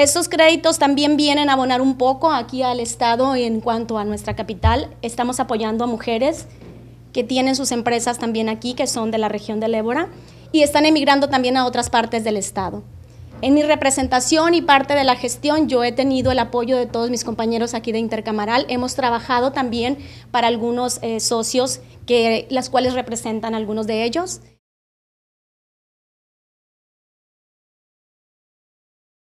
Estos créditos también vienen a abonar un poco aquí al Estado en cuanto a nuestra capital. Estamos apoyando a mujeres que tienen sus empresas también aquí, que son de la región de Ébora, y están emigrando también a otras partes del Estado. En mi representación y parte de la gestión, yo he tenido el apoyo de todos mis compañeros aquí de Intercamaral. Hemos trabajado también para algunos eh, socios, que, las cuales representan algunos de ellos.